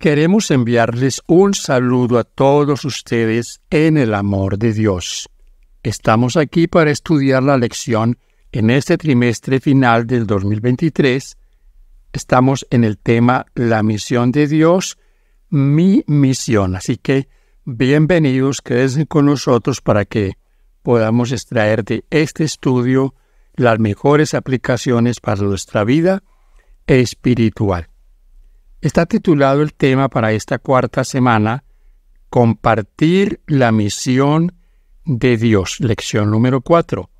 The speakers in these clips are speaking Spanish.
Queremos enviarles un saludo a todos ustedes en el amor de Dios. Estamos aquí para estudiar la lección en este trimestre final del 2023. Estamos en el tema La misión de Dios, mi misión. Así que bienvenidos, quédense con nosotros para que podamos extraer de este estudio las mejores aplicaciones para nuestra vida espiritual. Está titulado el tema para esta cuarta semana, Compartir la misión de Dios, lección número 4.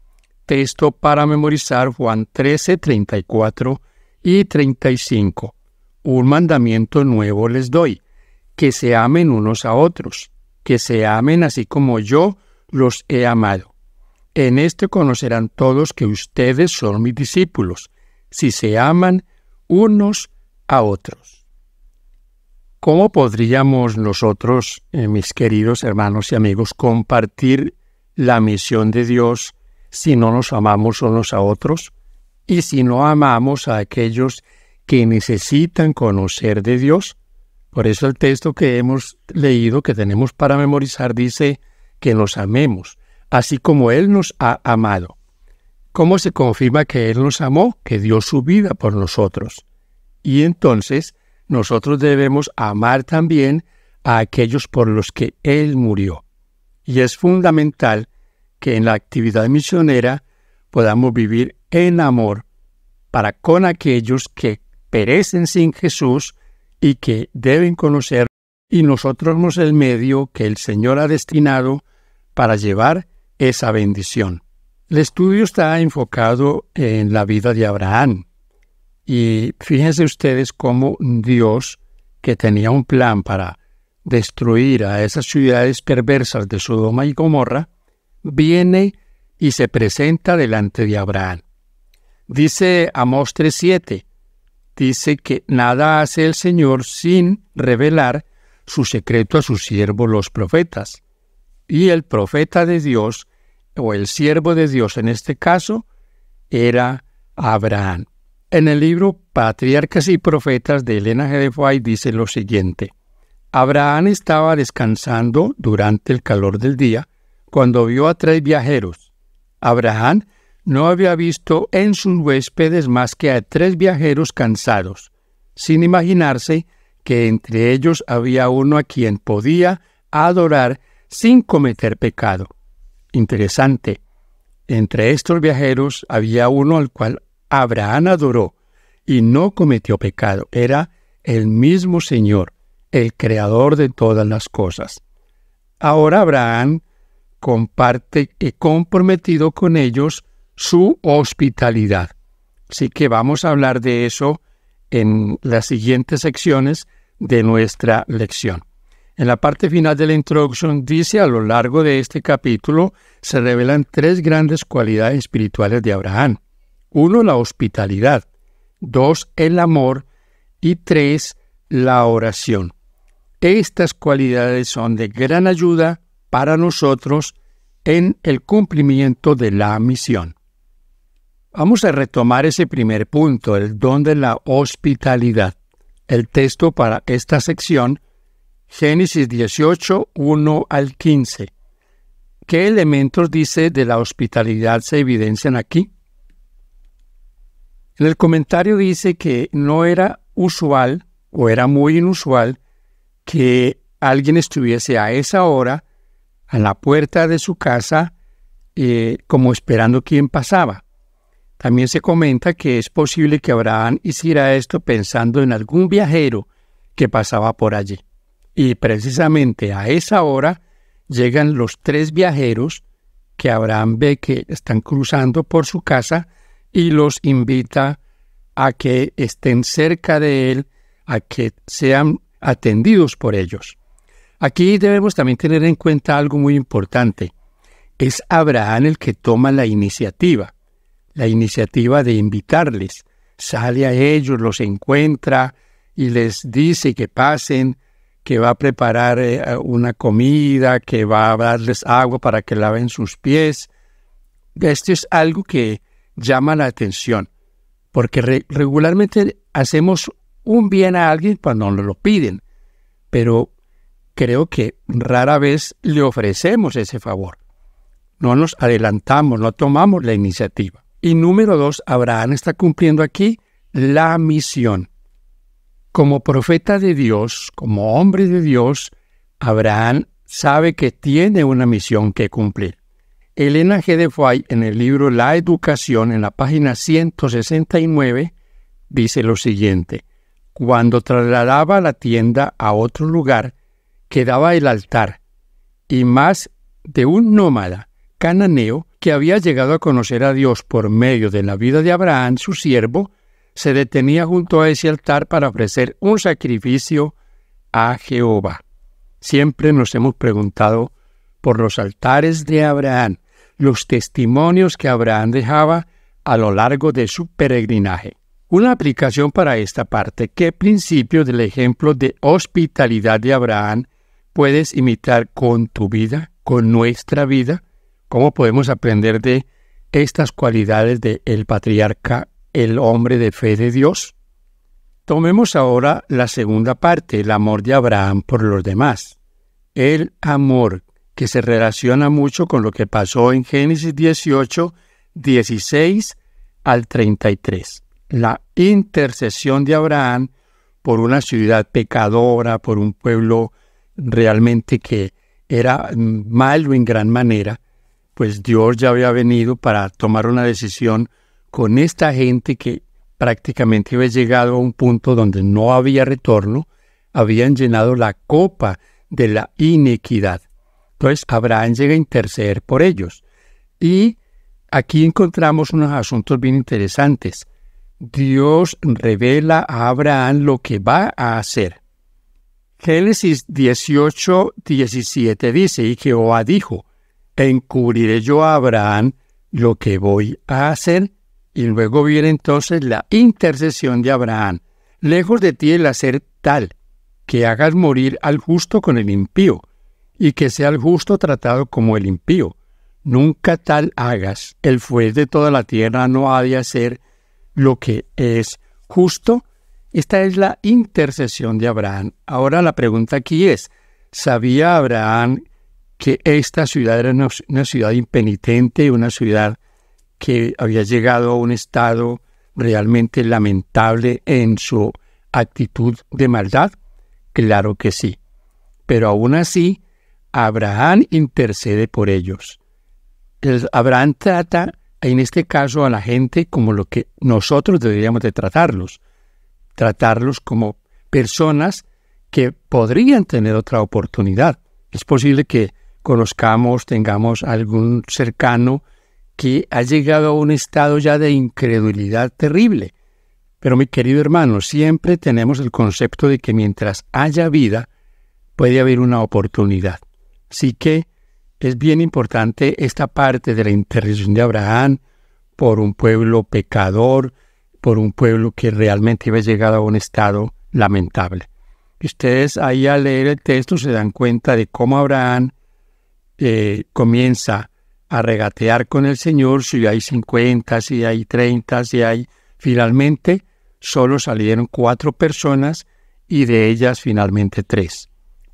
Texto para memorizar Juan 13, 34 y 35. Un mandamiento nuevo les doy, que se amen unos a otros, que se amen así como yo los he amado. En este conocerán todos que ustedes son mis discípulos, si se aman unos a otros. ¿Cómo podríamos nosotros, eh, mis queridos hermanos y amigos, compartir la misión de Dios si no nos amamos unos a otros y si no amamos a aquellos que necesitan conocer de Dios? Por eso el texto que hemos leído, que tenemos para memorizar, dice que nos amemos, así como Él nos ha amado. ¿Cómo se confirma que Él nos amó? Que dio su vida por nosotros. Y entonces, nosotros debemos amar también a aquellos por los que Él murió. Y es fundamental que en la actividad misionera podamos vivir en amor para con aquellos que perecen sin Jesús y que deben conocer y nosotros somos el medio que el Señor ha destinado para llevar esa bendición. El estudio está enfocado en la vida de Abraham, y fíjense ustedes cómo Dios, que tenía un plan para destruir a esas ciudades perversas de Sodoma y Gomorra, viene y se presenta delante de Abraham. Dice Amós 3:7, dice que nada hace el Señor sin revelar su secreto a sus siervos los profetas. Y el profeta de Dios, o el siervo de Dios en este caso, era Abraham. En el libro Patriarcas y Profetas de Elena G. dice lo siguiente. Abraham estaba descansando durante el calor del día cuando vio a tres viajeros. Abraham no había visto en sus huéspedes más que a tres viajeros cansados, sin imaginarse que entre ellos había uno a quien podía adorar sin cometer pecado. Interesante. Entre estos viajeros había uno al cual Abraham adoró y no cometió pecado. Era el mismo Señor, el creador de todas las cosas. Ahora Abraham comparte y eh, comprometido con ellos su hospitalidad. Así que vamos a hablar de eso en las siguientes secciones de nuestra lección. En la parte final de la introducción dice a lo largo de este capítulo se revelan tres grandes cualidades espirituales de Abraham. Uno, la hospitalidad. Dos, el amor. Y tres, la oración. Estas cualidades son de gran ayuda para nosotros en el cumplimiento de la misión. Vamos a retomar ese primer punto, el don de la hospitalidad. El texto para esta sección, Génesis 18, 1 al 15. ¿Qué elementos dice de la hospitalidad se evidencian aquí? En el comentario dice que no era usual o era muy inusual que alguien estuviese a esa hora a la puerta de su casa eh, como esperando quién pasaba. También se comenta que es posible que Abraham hiciera esto pensando en algún viajero que pasaba por allí. Y precisamente a esa hora llegan los tres viajeros que Abraham ve que están cruzando por su casa y los invita a que estén cerca de Él, a que sean atendidos por ellos. Aquí debemos también tener en cuenta algo muy importante. Es Abraham el que toma la iniciativa, la iniciativa de invitarles. Sale a ellos, los encuentra y les dice que pasen, que va a preparar eh, una comida, que va a darles agua para que laven sus pies. Esto es algo que llama la atención porque regularmente hacemos un bien a alguien cuando nos lo piden, pero creo que rara vez le ofrecemos ese favor. No nos adelantamos, no tomamos la iniciativa. Y número dos, Abraham está cumpliendo aquí la misión. Como profeta de Dios, como hombre de Dios, Abraham sabe que tiene una misión que cumplir. Elena G. de Foy, en el libro La Educación, en la página 169, dice lo siguiente. Cuando trasladaba la tienda a otro lugar, quedaba el altar, y más de un nómada cananeo que había llegado a conocer a Dios por medio de la vida de Abraham, su siervo, se detenía junto a ese altar para ofrecer un sacrificio a Jehová. Siempre nos hemos preguntado por los altares de Abraham, los testimonios que Abraham dejaba a lo largo de su peregrinaje. Una aplicación para esta parte, ¿qué principio del ejemplo de hospitalidad de Abraham puedes imitar con tu vida, con nuestra vida? ¿Cómo podemos aprender de estas cualidades del el patriarca, el hombre de fe de Dios? Tomemos ahora la segunda parte, el amor de Abraham por los demás. El amor que se relaciona mucho con lo que pasó en Génesis 18, 16 al 33. La intercesión de Abraham por una ciudad pecadora, por un pueblo realmente que era mm, malo en gran manera, pues Dios ya había venido para tomar una decisión con esta gente que prácticamente había llegado a un punto donde no había retorno, habían llenado la copa de la inequidad entonces, Abraham llega a interceder por ellos. Y aquí encontramos unos asuntos bien interesantes. Dios revela a Abraham lo que va a hacer. Génesis 18, 17 dice, y Jehová dijo, encubriré yo a Abraham lo que voy a hacer. Y luego viene entonces la intercesión de Abraham. Lejos de ti el hacer tal, que hagas morir al justo con el impío, y que sea el justo tratado como el impío. Nunca tal hagas. El juez de toda la tierra no ha de hacer lo que es justo. Esta es la intercesión de Abraham. Ahora la pregunta aquí es, ¿sabía Abraham que esta ciudad era una, ciudad impenitente, una ciudad que había llegado a un estado realmente lamentable en su actitud de maldad? Claro que sí. Pero aún así, Abraham intercede por ellos. Abraham trata en este caso a la gente como lo que nosotros deberíamos de tratarlos, tratarlos como personas que podrían tener otra oportunidad. Es posible que conozcamos, tengamos algún cercano que ha llegado a un estado ya de incredulidad terrible. Pero mi querido hermano, siempre tenemos el concepto de que mientras haya vida, puede haber una oportunidad. Así que es bien importante esta parte de la intercesión de Abraham por un pueblo pecador, por un pueblo que realmente había llegado a un estado lamentable. Ustedes ahí al leer el texto se dan cuenta de cómo Abraham eh, comienza a regatear con el Señor si hay 50, si hay 30, si hay... Finalmente solo salieron cuatro personas y de ellas finalmente tres.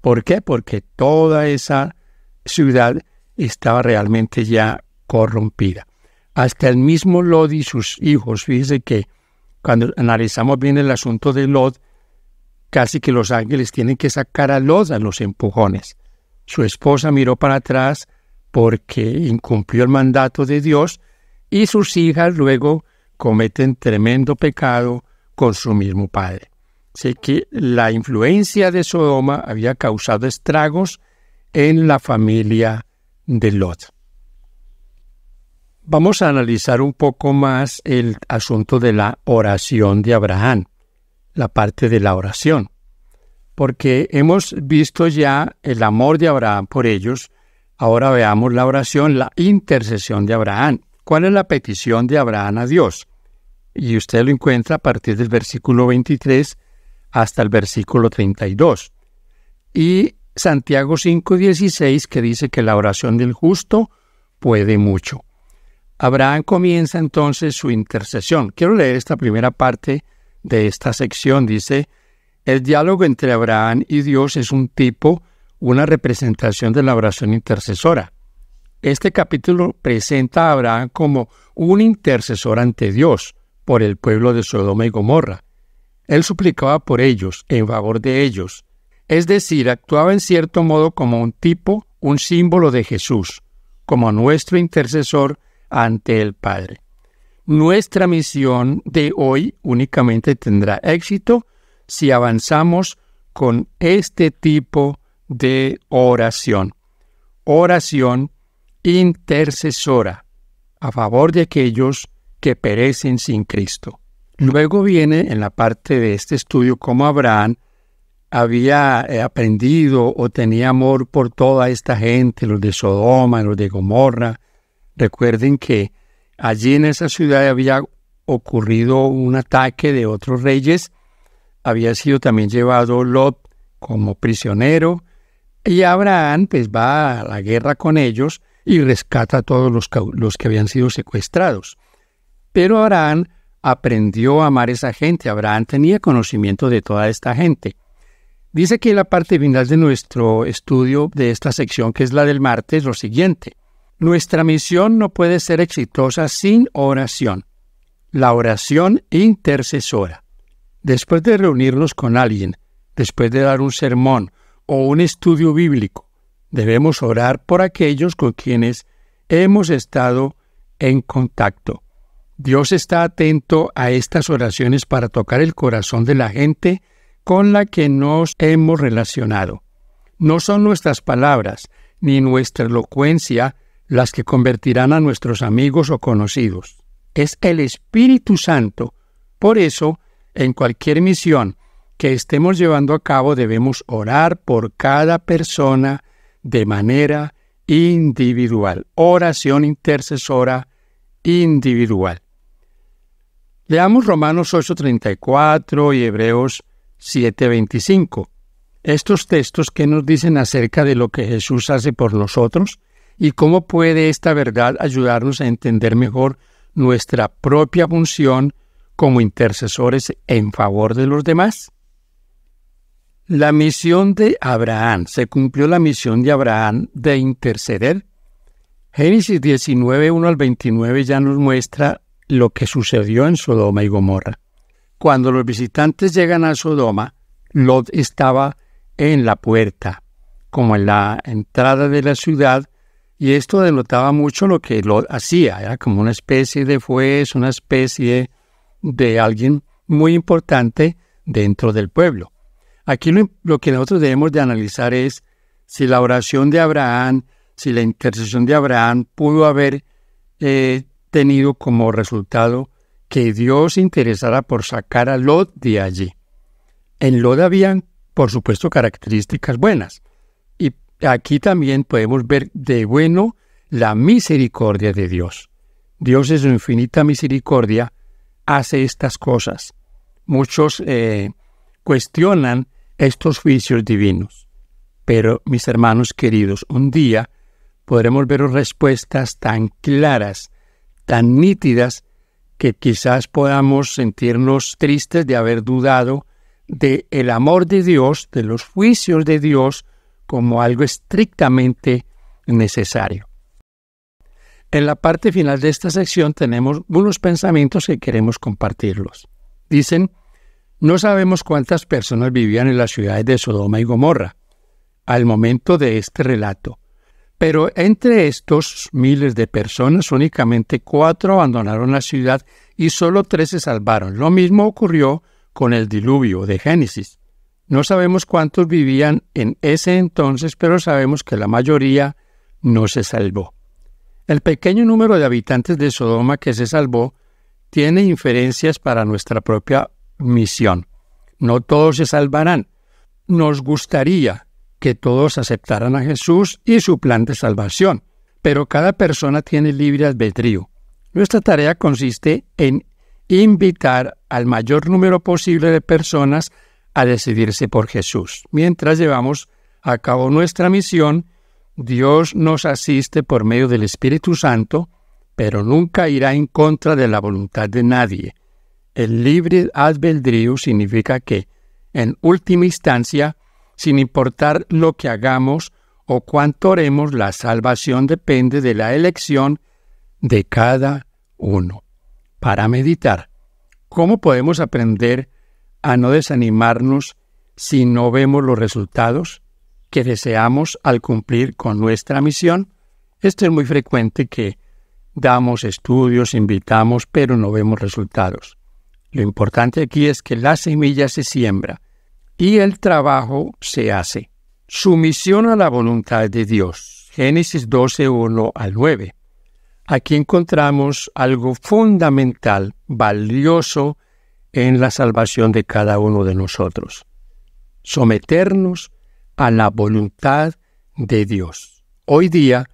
¿Por qué? Porque toda esa ciudad estaba realmente ya corrompida. Hasta el mismo Lod y sus hijos, fíjese que cuando analizamos bien el asunto de Lod, casi que los ángeles tienen que sacar a Lod a los empujones. Su esposa miró para atrás porque incumplió el mandato de Dios y sus hijas luego cometen tremendo pecado con su mismo padre. Sé que la influencia de Sodoma había causado estragos en la familia de Lot. Vamos a analizar un poco más el asunto de la oración de Abraham, la parte de la oración, porque hemos visto ya el amor de Abraham por ellos, ahora veamos la oración, la intercesión de Abraham. ¿Cuál es la petición de Abraham a Dios? Y usted lo encuentra a partir del versículo 23 hasta el versículo 32. Y Santiago 5:16 que dice que la oración del justo puede mucho. Abraham comienza entonces su intercesión. Quiero leer esta primera parte de esta sección. Dice, el diálogo entre Abraham y Dios es un tipo, una representación de la oración intercesora. Este capítulo presenta a Abraham como un intercesor ante Dios por el pueblo de Sodoma y Gomorra. Él suplicaba por ellos, en favor de ellos. Es decir, actuaba en cierto modo como un tipo, un símbolo de Jesús, como nuestro intercesor ante el Padre. Nuestra misión de hoy únicamente tendrá éxito si avanzamos con este tipo de oración. Oración intercesora a favor de aquellos que perecen sin Cristo. Luego viene en la parte de este estudio cómo Abraham había eh, aprendido o tenía amor por toda esta gente, los de Sodoma, los de Gomorra. Recuerden que allí en esa ciudad había ocurrido un ataque de otros reyes, había sido también llevado Lot como prisionero, y Abraham pues va a la guerra con ellos y rescata a todos los, los que habían sido secuestrados. Pero Abraham aprendió a amar a esa gente. Abraham tenía conocimiento de toda esta gente. Dice que la parte final de nuestro estudio de esta sección, que es la del martes, lo siguiente. Nuestra misión no puede ser exitosa sin oración. La oración intercesora. Después de reunirnos con alguien, después de dar un sermón o un estudio bíblico, debemos orar por aquellos con quienes hemos estado en contacto. Dios está atento a estas oraciones para tocar el corazón de la gente con la que nos hemos relacionado. No son nuestras palabras ni nuestra elocuencia las que convertirán a nuestros amigos o conocidos. Es el Espíritu Santo. Por eso, en cualquier misión que estemos llevando a cabo debemos orar por cada persona de manera individual. Oración intercesora individual. Leamos Romanos 8:34 y Hebreos 7:25. Estos textos que nos dicen acerca de lo que Jesús hace por nosotros y cómo puede esta verdad ayudarnos a entender mejor nuestra propia función como intercesores en favor de los demás. La misión de Abraham, se cumplió la misión de Abraham de interceder. Génesis 19, 1 al 29 ya nos muestra lo que sucedió en Sodoma y Gomorra. Cuando los visitantes llegan a Sodoma, Lot estaba en la puerta, como en la entrada de la ciudad, y esto denotaba mucho lo que Lot hacía, era como una especie de juez, una especie de alguien muy importante dentro del pueblo. Aquí lo, que nosotros debemos de analizar es si la oración de Abraham, si la intercesión de Abraham pudo haber eh, tenido como resultado que Dios interesara por sacar a Lot de allí. En Lot habían, por supuesto, características buenas. Y aquí también podemos ver de bueno la misericordia de Dios. Dios en su infinita misericordia hace estas cosas. Muchos eh, cuestionan estos juicios divinos. Pero, mis hermanos queridos, un día podremos ver respuestas tan claras tan nítidas que quizás podamos sentirnos tristes de haber dudado de el amor de Dios, de los juicios de Dios, como algo estrictamente necesario. En la parte final de esta sección tenemos unos pensamientos que queremos compartirlos. Dicen, no sabemos cuántas personas vivían en las ciudades de Sodoma y Gomorra al momento de este relato, pero entre estos miles de personas, únicamente cuatro abandonaron la ciudad y solo tres se salvaron. Lo mismo ocurrió con el diluvio de Génesis. No sabemos cuántos vivían en ese entonces, pero sabemos que la mayoría no se salvó. El pequeño número de habitantes de Sodoma que se salvó tiene inferencias para nuestra propia misión. No todos se salvarán. Nos gustaría todos aceptaran a Jesús y su plan de salvación, pero cada persona tiene libre albedrío. Nuestra tarea consiste en invitar al mayor número posible de personas a decidirse por Jesús. Mientras llevamos a cabo nuestra misión, Dios nos asiste por medio del Espíritu Santo, pero nunca irá en contra de la voluntad de nadie. El libre albedrío significa que, en última instancia, sin importar lo que hagamos o cuánto oremos, la salvación depende de la elección de cada uno. Para meditar, ¿cómo podemos aprender a no desanimarnos si no vemos los resultados que deseamos al cumplir con nuestra misión? Esto es muy frecuente que damos estudios, invitamos, pero no vemos resultados. Lo importante aquí es que la semilla se siembra y el trabajo se hace. Sumisión a la voluntad de Dios. Génesis 12, 1 al 9. Aquí encontramos algo fundamental, valioso en la salvación de cada uno de nosotros. Someternos a la voluntad de Dios. Hoy día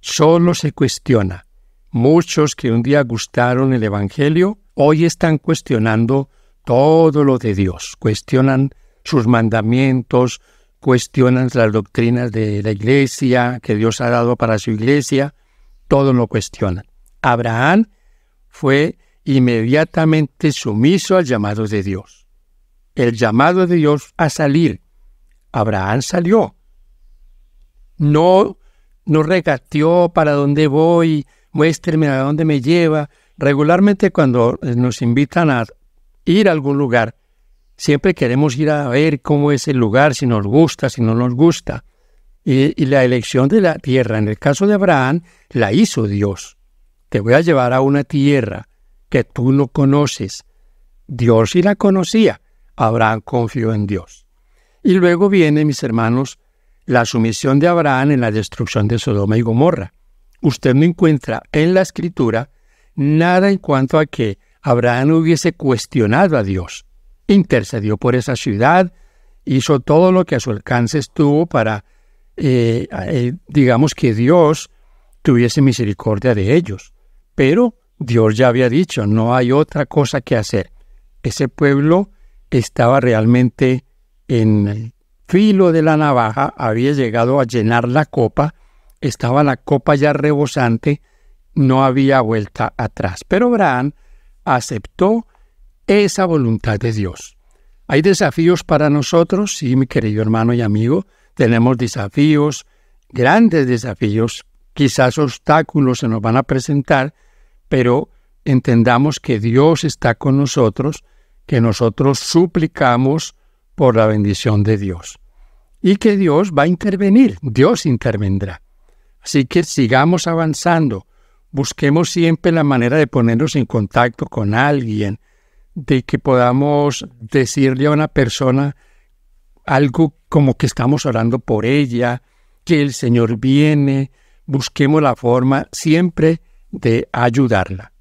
solo se cuestiona. Muchos que un día gustaron el Evangelio hoy están cuestionando todo lo de Dios. Cuestionan sus mandamientos, cuestionan las doctrinas de la iglesia que Dios ha dado para su iglesia, todo lo cuestionan. Abraham fue inmediatamente sumiso al llamado de Dios. El llamado de Dios a salir. Abraham salió. No, no regateó para dónde voy, muéstreme a dónde me lleva. Regularmente cuando nos invitan a ir a algún lugar, Siempre queremos ir a ver cómo es el lugar, si nos gusta, si no nos gusta. Y, la elección de la tierra, en el caso de Abraham, la hizo Dios. Te voy a llevar a una tierra que tú no conoces. Dios sí la conocía. Abraham confió en Dios. Y luego viene, mis hermanos, la sumisión de Abraham en la destrucción de Sodoma y Gomorra. Usted no encuentra en la escritura nada en cuanto a que Abraham hubiese cuestionado a Dios intercedió por esa ciudad, hizo todo lo que a su alcance estuvo para, eh, eh, digamos, que Dios tuviese misericordia de ellos. Pero Dios ya había dicho, no hay otra cosa que hacer. Ese pueblo estaba realmente en el filo de la navaja, había llegado a llenar la copa, estaba la copa ya rebosante, no había vuelta atrás. Pero Abraham aceptó esa voluntad de Dios. Hay desafíos para nosotros, sí, mi querido hermano y amigo, tenemos desafíos, grandes desafíos, quizás obstáculos se nos van a presentar, pero entendamos que Dios está con nosotros, que nosotros suplicamos por la bendición de Dios y que Dios va a intervenir, Dios intervendrá. Así que sigamos avanzando, busquemos siempre la manera de ponernos en contacto con alguien, de que podamos decirle a una persona algo como que estamos orando por ella, que el Señor viene, busquemos la forma siempre de ayudarla.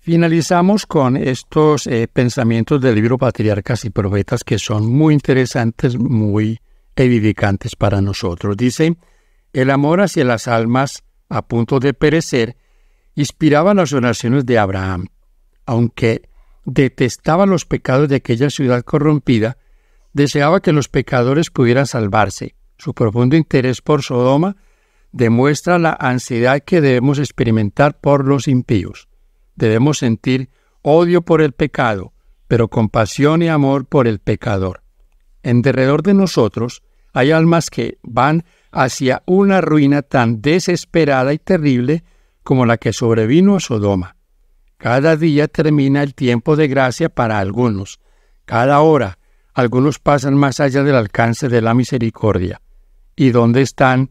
Finalizamos con estos eh, pensamientos del libro Patriarcas y Profetas que son muy interesantes, muy edificantes para nosotros. Dicen, el amor hacia las almas a punto de perecer inspiraba las oraciones de Abraham, aunque detestaba los pecados de aquella ciudad corrompida, deseaba que los pecadores pudieran salvarse. Su profundo interés por Sodoma demuestra la ansiedad que debemos experimentar por los impíos. Debemos sentir odio por el pecado, pero compasión y amor por el pecador. En derredor de nosotros hay almas que van hacia una ruina tan desesperada y terrible como la que sobrevino a Sodoma. Cada día termina el tiempo de gracia para algunos. Cada hora algunos pasan más allá del alcance de la misericordia. ¿Y dónde están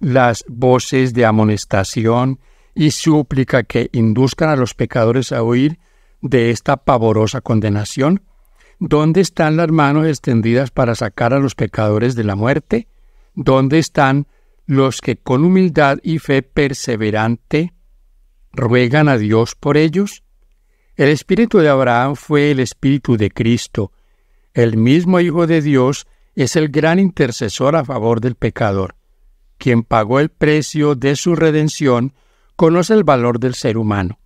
las voces de amonestación y súplica que induzcan a los pecadores a huir de esta pavorosa condenación? ¿Dónde están las manos extendidas para sacar a los pecadores de la muerte? ¿Dónde están los que con humildad y fe perseverante ruegan a Dios por ellos? El espíritu de Abraham fue el espíritu de Cristo. El mismo Hijo de Dios es el gran intercesor a favor del pecador. Quien pagó el precio de su redención conoce el valor del ser humano.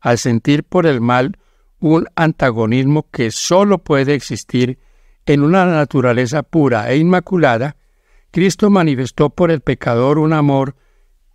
Al sentir por el mal un antagonismo que sólo puede existir en una naturaleza pura e inmaculada, Cristo manifestó por el pecador un amor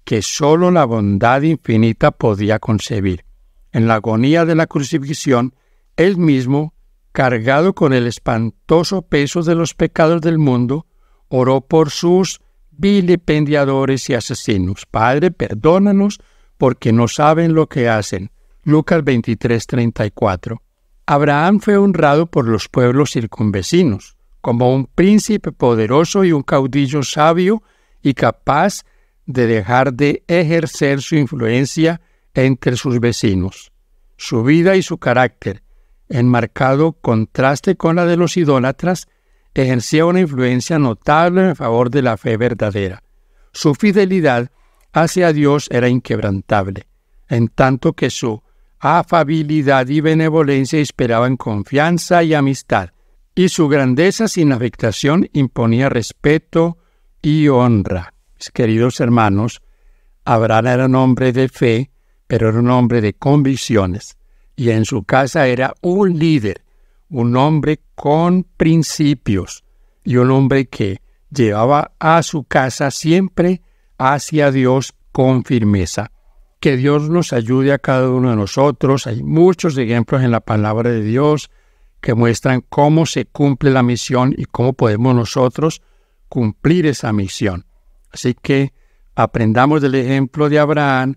que sólo la bondad infinita podía concebir. En la agonía de la crucifixión, él mismo, cargado con el espantoso peso de los pecados del mundo, oró por sus vilipendiadores y asesinos. Padre, perdónanos porque no saben lo que hacen. Lucas 23, 34. Abraham fue honrado por los pueblos circunvecinos, como un príncipe poderoso y un caudillo sabio y capaz de de dejar de ejercer su influencia entre sus vecinos. Su vida y su carácter, en marcado contraste con la de los idólatras, ejercía una influencia notable en favor de la fe verdadera. Su fidelidad hacia Dios era inquebrantable, en tanto que su afabilidad y benevolencia esperaban confianza y amistad, y su grandeza sin afectación imponía respeto y honra queridos hermanos, Abraham era un hombre de fe, pero era un hombre de convicciones, y en su casa era un líder, un hombre con principios, y un hombre que llevaba a su casa siempre hacia Dios con firmeza. Que Dios nos ayude a cada uno de nosotros. Hay muchos ejemplos en la palabra de Dios que muestran cómo se cumple la misión y cómo podemos nosotros cumplir esa misión. Así que aprendamos del ejemplo de Abraham,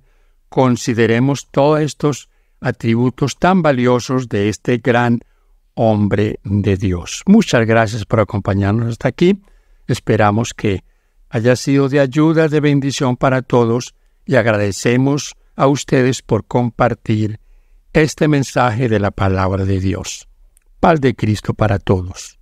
consideremos todos estos atributos tan valiosos de este gran hombre de Dios. Muchas gracias por acompañarnos hasta aquí. Esperamos que haya sido de ayuda, de bendición para todos y agradecemos a ustedes por compartir este mensaje de la palabra de Dios. Paz de Cristo para todos.